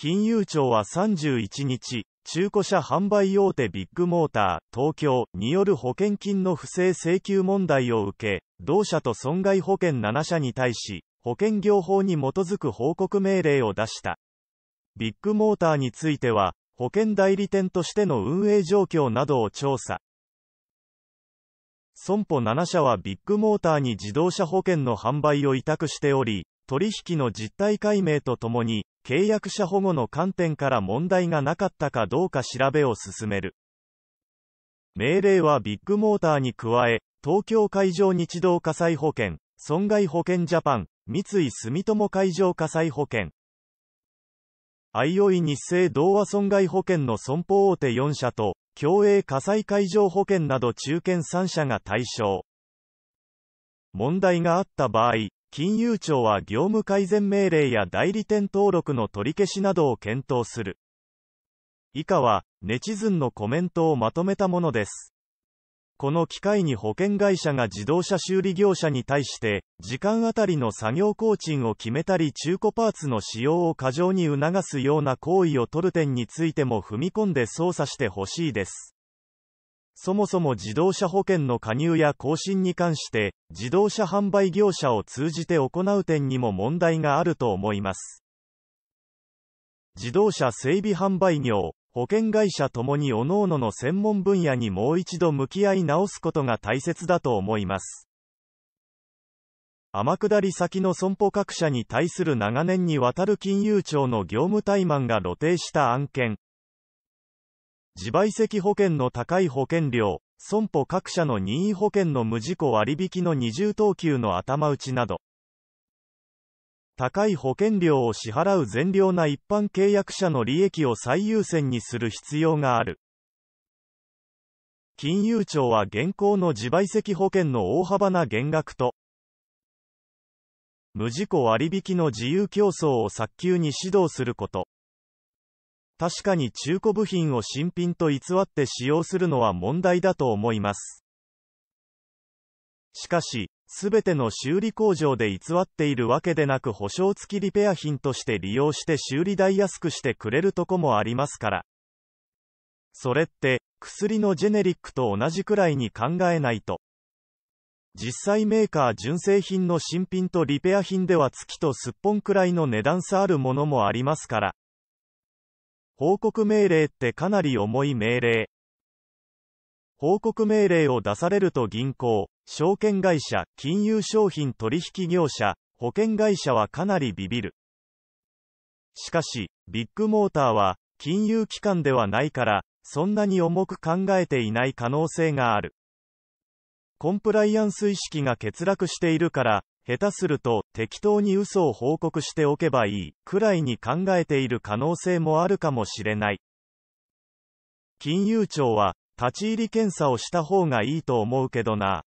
金融庁は31日、中古車販売大手ビッグモーター東京による保険金の不正請求問題を受け、同社と損害保険7社に対し、保険業法に基づく報告命令を出した。ビッグモーターについては、保険代理店としての運営状況などを調査。損保7社はビッグモーターに自動車保険の販売を委託しており、取引の実態解明とともに、契約者保護の観点から問題がなかったかどうか調べを進める。命令はビッグモーターに加え、東京海上日動火災保険、損害保険ジャパン、三井住友海上火災保険、あいおい日清同和損害保険の損保大手4社と、競栄火災海上保険など中堅3社が対象。問題があった場合、金融庁は業務改善命令や代理店登録の取り消しなどを検討する。以下は、ネチズンのコメントをまとめたものです。この機会に保険会社が自動車修理業者に対して、時間あたりの作業工賃を決めたり中古パーツの使用を過剰に促すような行為を取る点についても踏み込んで捜査してほしいです。そもそも自動車保険の加入や更新に関して、自動車販売業者を通じて行う点にも問題があると思います。自動車整備販売業、保険会社ともに各々の専門分野にもう一度向き合い直すことが大切だと思います。天下り先の損保各社に対する長年にわたる金融庁の業務怠慢が露呈した案件、自賠責保険の高い保険料、損保各社の任意保険の無事故割引の二重等級の頭打ちなど、高い保険料を支払う善良な一般契約者の利益を最優先にする必要がある。金融庁は現行の自賠責保険の大幅な減額と、無事故割引の自由競争を早急に指導すること。確かに中古部品を新品と偽って使用するのは問題だと思います。しかし、すべての修理工場で偽っているわけでなく保証付きリペア品として利用して修理代安くしてくれるとこもありますから。それって、薬のジェネリックと同じくらいに考えないと。実際メーカー純正品の新品とリペア品では月とすっぽんくらいの値段差あるものもありますから。報告命令ってかなり重い命令。報告命令を出されると銀行、証券会社、金融商品取引業者、保険会社はかなりビビる。しかし、ビッグモーターは、金融機関ではないから、そんなに重く考えていない可能性がある。コンプライアンス意識が欠落しているから、下手すると、適当に嘘を報告しておけばいい、くらいに考えている可能性もあるかもしれない。金融庁は、立ち入り検査をした方がいいと思うけどな。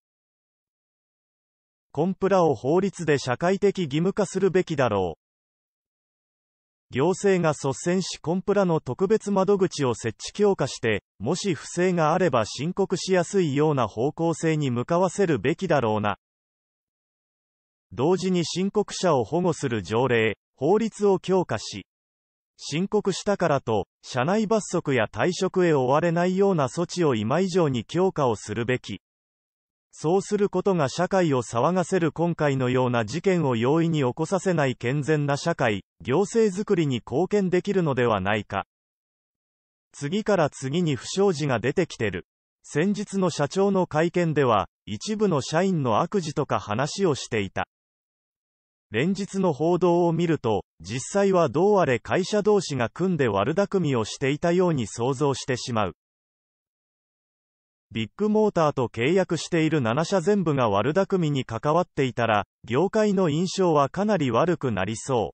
コンプラを法律で社会的義務化するべきだろう。行政が率先しコンプラの特別窓口を設置強化して、もし不正があれば申告しやすいような方向性に向かわせるべきだろうな。同時に申告者を保護する条例、法律を強化し、申告したからと、社内罰則や退職へ追われないような措置を今以上に強化をするべき。そうすることが社会を騒がせる今回のような事件を容易に起こさせない健全な社会、行政づくりに貢献できるのではないか。次から次に不祥事が出てきてる。先日の社長の会見では、一部の社員の悪事とか話をしていた。連日の報道を見ると、実際はどうあれ会社同士が組んで悪巧みをしていたように想像してしまう。ビッグモーターと契約している7社全部が悪巧みに関わっていたら、業界の印象はかなり悪くなりそう。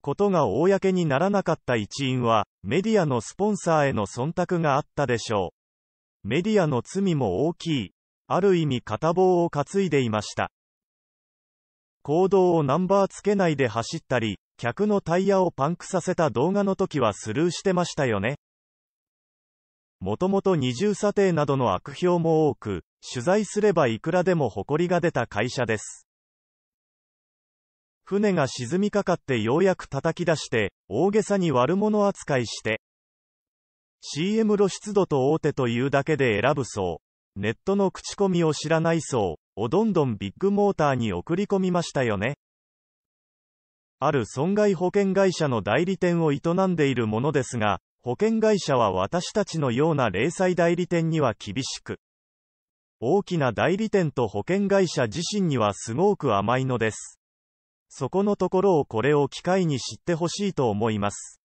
ことが公にならなかった一因は、メディアのスポンサーへの忖度があったでしょう。メディアの罪も大きい。ある意味片棒を担いでいました。行動をナンバーつけないで走ったり、客のタイヤをパンクさせた動画の時はスルーしてましたよね。もともと二重査定などの悪評も多く、取材すればいくらでも誇りが出た会社です。船が沈みかかってようやく叩き出して、大げさに悪者扱いして。CM 露出度と大手というだけで選ぶそう。ネットの口コミを知らないそう。をどんどんビッグモーターに送り込みましたよね。ある損害保険会社の代理店を営んでいるものですが、保険会社は私たちのような零細代理店には厳しく、大きな代理店と保険会社自身にはすごく甘いのです。そこのところをこれを機会に知ってほしいと思います。